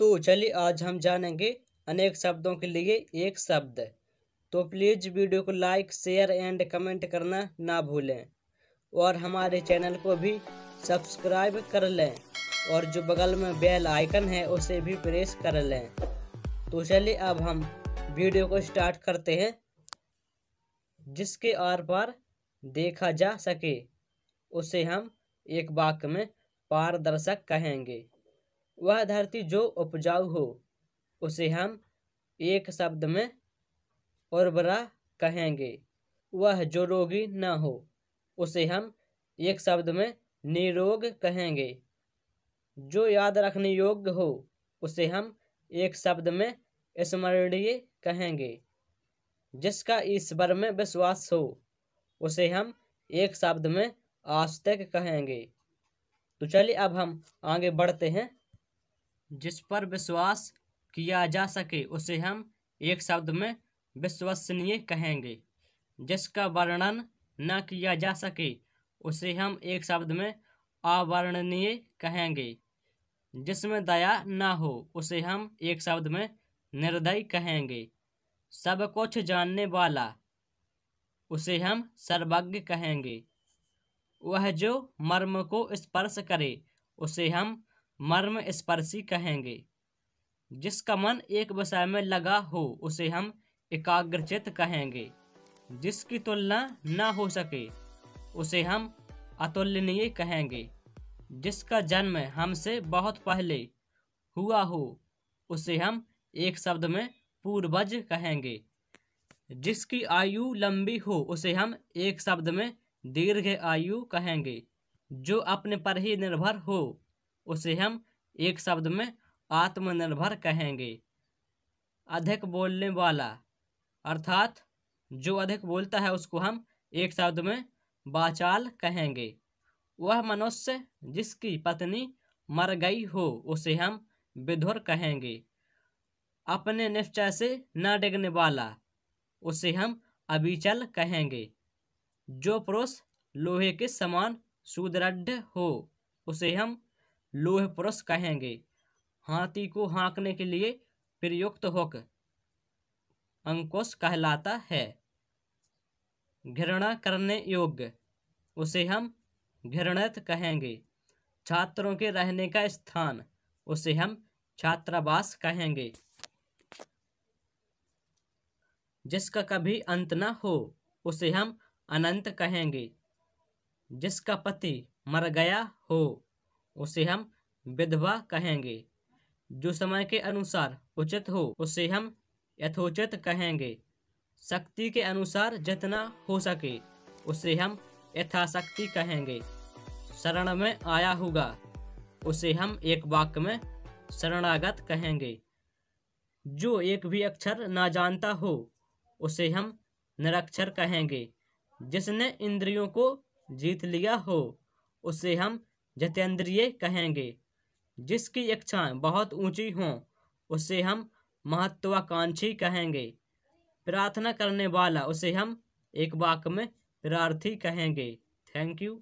तो चलिए आज हम जानेंगे अनेक शब्दों के लिए एक शब्द तो प्लीज़ वीडियो को लाइक शेयर एंड कमेंट करना ना भूलें और हमारे चैनल को भी सब्सक्राइब कर लें और जो बगल में बेल आइकन है उसे भी प्रेस कर लें तो चलिए अब हम वीडियो को स्टार्ट करते हैं जिसके आर पार देखा जा सके उसे हम एक वाक्य में पारदर्शक कहेंगे वह धरती जो उपजाऊ हो उसे हम एक शब्द में उर्वरा कहेंगे वह जो रोगी न हो उसे हम एक शब्द में निरोग कहेंगे जो याद रखने योग्य हो उसे हम एक शब्द में स्मरणीय कहेंगे जिसका ईश्वर में विश्वास हो उसे हम एक शब्द में आस्तिक कहेंगे तो चलिए अब हम आगे बढ़ते हैं जिस पर विश्वास किया जा सके उसे हम एक शब्द में विश्वसनीय कहेंगे जिसका वर्णन न किया जा सके उसे हम एक शब्द में अवर्णनीय कहेंगे जिसमें दया ना हो उसे हम एक शब्द में निर्दयी कहेंगे सब कुछ जानने वाला उसे हम सर्वज्ञ कहेंगे वह जो मर्म को स्पर्श करे उसे हम मर्म स्पर्शी कहेंगे जिसका मन एक विषय में लगा हो उसे हम एकाग्रचित कहेंगे जिसकी तुलना ना हो सके उसे हम अतुलनीय कहेंगे जिसका जन्म हमसे बहुत पहले हुआ हो उसे हम एक शब्द में पूर्वज कहेंगे जिसकी आयु लंबी हो उसे हम एक शब्द में दीर्घ आयु कहेंगे जो अपने पर ही निर्भर हो उसे हम एक शब्द में आत्मनिर्भर कहेंगे अधिक बोलने वाला अर्थात जो अधिक बोलता है उसको हम एक शब्द में बाचाल कहेंगे वह मनुष्य जिसकी पत्नी मर गई हो उसे हम विधुर कहेंगे अपने निश्चय से न डिगने वाला उसे हम अभिचल कहेंगे जो पुरुष लोहे के समान सुदृढ़ हो उसे हम लोह पुरुष कहेंगे हाथी को हाँकने के लिए प्रयुक्त होक अंकुश कहलाता है घृणा करने योग्य उसे हम घृणित कहेंगे छात्रों के रहने का स्थान उसे हम छात्रावास कहेंगे जिसका कभी अंत न हो उसे हम अनंत कहेंगे जिसका पति मर गया हो उसे हम विधवा कहेंगे जो समय के अनुसार उचित हो उसे हम यथोचित कहेंगे शक्ति के अनुसार जितना हो सके उसे हम यथाशक्ति कहेंगे शरण में आया होगा उसे हम एक वाक्य में शरणागत कहेंगे जो एक भी अक्षर ना जानता हो उसे हम निरक्षर कहेंगे जिसने इंद्रियों को जीत लिया हो उसे हम जतेंद्रिय कहेंगे जिसकी इच्छाएं बहुत ऊंची हों उसे हम महत्वाकांक्षी कहेंगे प्रार्थना करने वाला उसे हम एक वाक्य में प्रार्थी कहेंगे थैंक यू